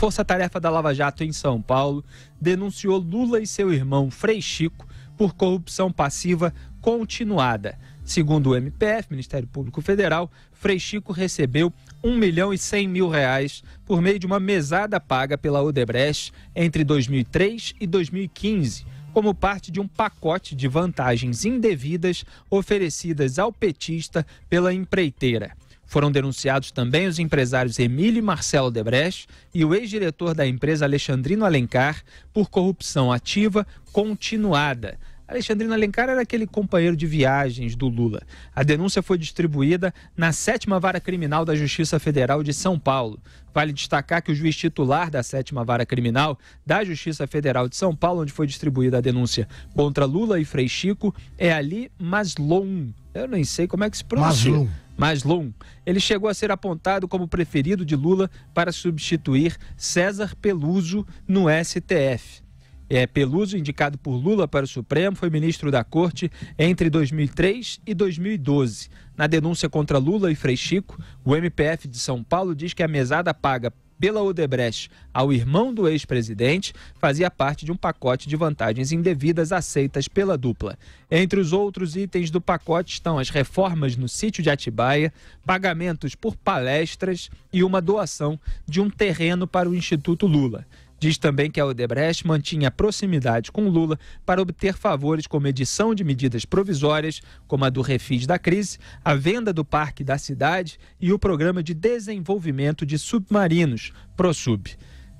força-tarefa da Lava Jato em São Paulo denunciou Lula e seu irmão Frei Chico por corrupção passiva continuada. Segundo o MPF, Ministério Público Federal, Frei Chico recebeu 1 milhão e 100 mil reais por meio de uma mesada paga pela Odebrecht entre 2003 e 2015 como parte de um pacote de vantagens indevidas oferecidas ao petista pela empreiteira. Foram denunciados também os empresários Emílio e Marcelo Debrecht e o ex-diretor da empresa Alexandrino Alencar por corrupção ativa continuada. Alexandrino Alencar era aquele companheiro de viagens do Lula. A denúncia foi distribuída na sétima vara criminal da Justiça Federal de São Paulo. Vale destacar que o juiz titular da sétima vara criminal da Justiça Federal de São Paulo, onde foi distribuída a denúncia contra Lula e Frei Chico, é Ali Maslon. Eu nem sei como é que se pronuncia. Maslon longo, Ele chegou a ser apontado como preferido de Lula para substituir César Peluso no STF. É, Peluso, indicado por Lula para o Supremo, foi ministro da Corte entre 2003 e 2012. Na denúncia contra Lula e Freixico, o MPF de São Paulo diz que a mesada paga pela Odebrecht ao irmão do ex-presidente fazia parte de um pacote de vantagens indevidas aceitas pela dupla. Entre os outros itens do pacote estão as reformas no sítio de Atibaia, pagamentos por palestras e uma doação de um terreno para o Instituto Lula. Diz também que a Odebrecht mantinha proximidade com Lula para obter favores como edição de medidas provisórias, como a do refis da crise, a venda do parque da cidade e o programa de desenvolvimento de submarinos, ProSub.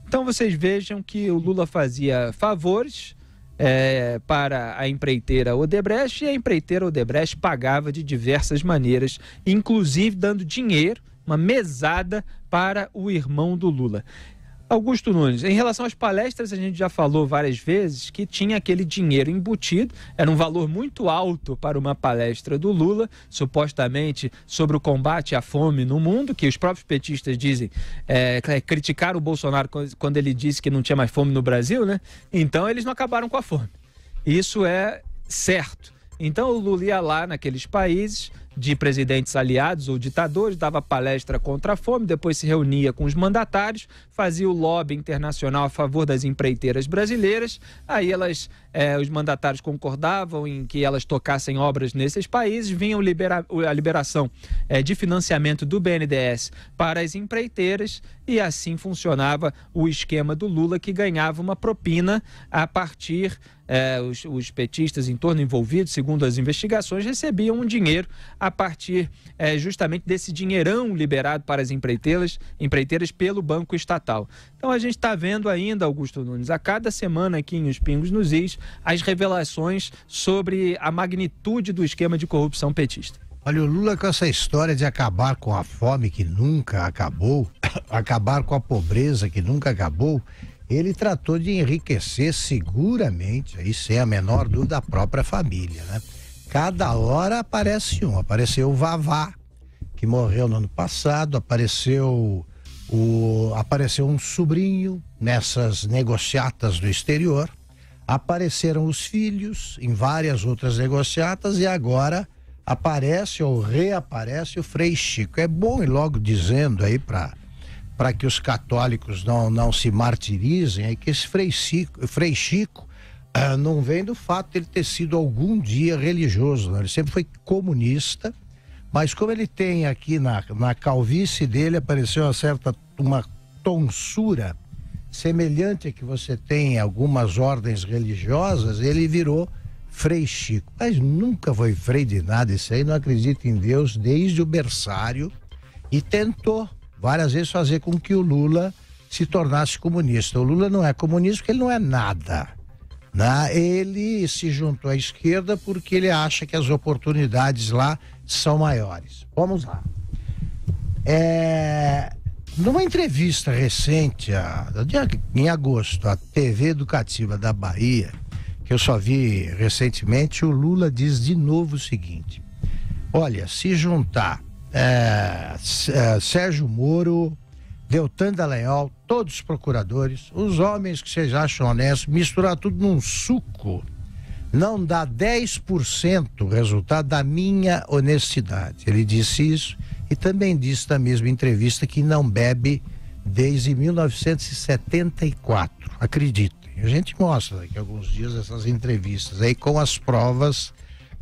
Então vocês vejam que o Lula fazia favores é, para a empreiteira Odebrecht e a empreiteira Odebrecht pagava de diversas maneiras, inclusive dando dinheiro, uma mesada, para o irmão do Lula. Augusto Nunes, em relação às palestras, a gente já falou várias vezes que tinha aquele dinheiro embutido, era um valor muito alto para uma palestra do Lula, supostamente sobre o combate à fome no mundo, que os próprios petistas dizem, é, é criticaram o Bolsonaro quando ele disse que não tinha mais fome no Brasil, né? Então eles não acabaram com a fome. Isso é certo. Então o Lula ia lá naqueles países, de presidentes aliados ou ditadores, dava palestra contra a fome, depois se reunia com os mandatários, fazia o lobby internacional a favor das empreiteiras brasileiras. Aí elas, é, os mandatários concordavam em que elas tocassem obras nesses países, vinham libera a liberação é, de financiamento do BNDES para as empreiteiras e assim funcionava o esquema do Lula que ganhava uma propina a partir é, os, os, petistas em torno envolvidos, segundo as investigações, recebiam um dinheiro a partir é, justamente desse dinheirão liberado para as empreiteiras, empreiteiras pelo Banco Estatal. Então a gente está vendo ainda, Augusto Nunes, a cada semana aqui em Os Pingos nos Is, as revelações sobre a magnitude do esquema de corrupção petista. Olha, o Lula com essa história de acabar com a fome que nunca acabou, acabar com a pobreza que nunca acabou, ele tratou de enriquecer seguramente, aí sem a menor dúvida, a própria família, né? Cada hora aparece um. Apareceu o Vavá, que morreu no ano passado, apareceu o apareceu um sobrinho nessas negociatas do exterior, apareceram os filhos em várias outras negociatas e agora aparece ou reaparece o Frei Chico. É bom ir logo dizendo aí para para que os católicos não, não se martirizem é que esse Frei Chico, Frei Chico ah, não vem do fato de ele ter sido algum dia religioso, ele sempre foi comunista, mas como ele tem aqui na, na calvície dele apareceu uma certa uma tonsura semelhante a que você tem em algumas ordens religiosas, ele virou Frei Chico, mas nunca foi frei de nada, isso aí não acredita em Deus desde o berçário e tentou várias vezes fazer com que o Lula se tornasse comunista. O Lula não é comunista porque ele não é nada. Né? Ele se juntou à esquerda porque ele acha que as oportunidades lá são maiores. Vamos lá. É, numa entrevista recente, a, em agosto, à TV Educativa da Bahia, que eu só vi recentemente, o Lula diz de novo o seguinte: olha, se juntar é, é, Sérgio Moro, Deltan Dallagnol, todos os procuradores, os homens que vocês acham honestos, misturar tudo num suco não dá 10% o resultado da minha honestidade. Ele disse isso e também disse na mesma entrevista que não bebe desde 1974. Acreditem. A gente mostra daqui a alguns dias essas entrevistas aí com as provas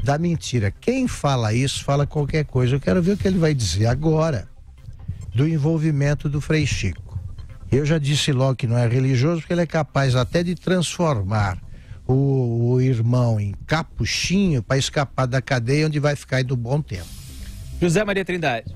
da mentira. Quem fala isso, fala qualquer coisa. Eu quero ver o que ele vai dizer agora do envolvimento do Frei Chico. Eu já disse logo que não é religioso, porque ele é capaz até de transformar o, o irmão em capuchinho para escapar da cadeia onde vai ficar aí do bom tempo. José Maria Trindade.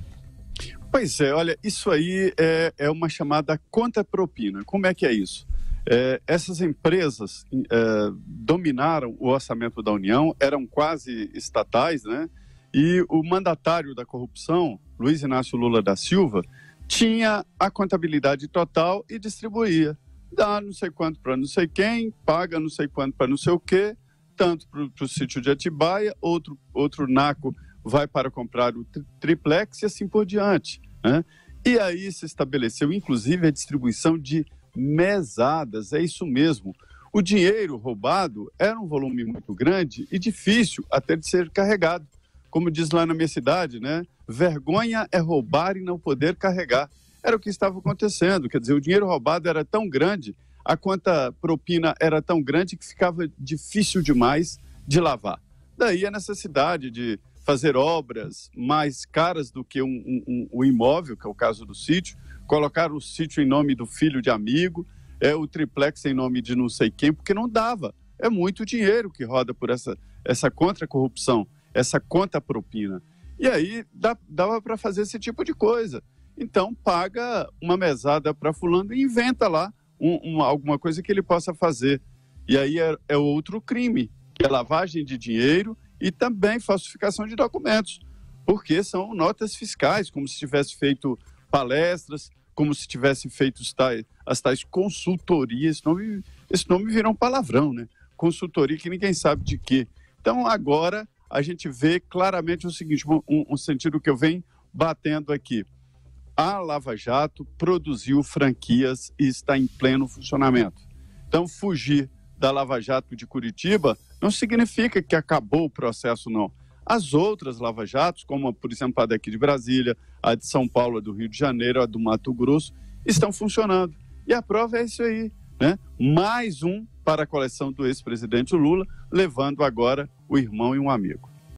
Pois é, olha, isso aí é, é uma chamada contra propina. Como é que é isso? É, essas empresas é, dominaram o orçamento da União, eram quase estatais, né? E o mandatário da corrupção, Luiz Inácio Lula da Silva, tinha a contabilidade total e distribuía. Dá não sei quanto para não sei quem, paga não sei quanto para não sei o quê, tanto para o sítio de Atibaia, outro, outro naco vai para comprar o tri triplex e assim por diante. Né? E aí se estabeleceu, inclusive, a distribuição de mesadas, é isso mesmo. O dinheiro roubado era um volume muito grande e difícil até de ser carregado. Como diz lá na minha cidade, né? Vergonha é roubar e não poder carregar. Era o que estava acontecendo. Quer dizer, o dinheiro roubado era tão grande, a conta propina era tão grande que ficava difícil demais de lavar. Daí a necessidade de fazer obras mais caras do que um, um, um imóvel, que é o caso do sítio, colocar o sítio em nome do filho de amigo, é o triplex em nome de não sei quem, porque não dava. É muito dinheiro que roda por essa, essa contra-corrupção, essa contra-propina. E aí dá, dava para fazer esse tipo de coisa. Então paga uma mesada para fulano e inventa lá um, um, alguma coisa que ele possa fazer. E aí é, é outro crime, que é lavagem de dinheiro e também falsificação de documentos, porque são notas fiscais, como se tivesse feito palestras, como se tivesse feito tais, as tais consultorias. Esse nome, esse nome virou um palavrão, né? Consultoria que ninguém sabe de quê. Então, agora a gente vê claramente o seguinte: um, um sentido que eu venho batendo aqui. A Lava Jato produziu franquias e está em pleno funcionamento. Então, fugir da Lava Jato de Curitiba não significa que acabou o processo, não. As outras Lava Jatos, como por exemplo a daqui de Brasília, a de São Paulo, a do Rio de Janeiro, a do Mato Grosso, estão funcionando. E a prova é isso aí. Né? Mais um para a coleção do ex-presidente Lula, levando agora o irmão e um amigo.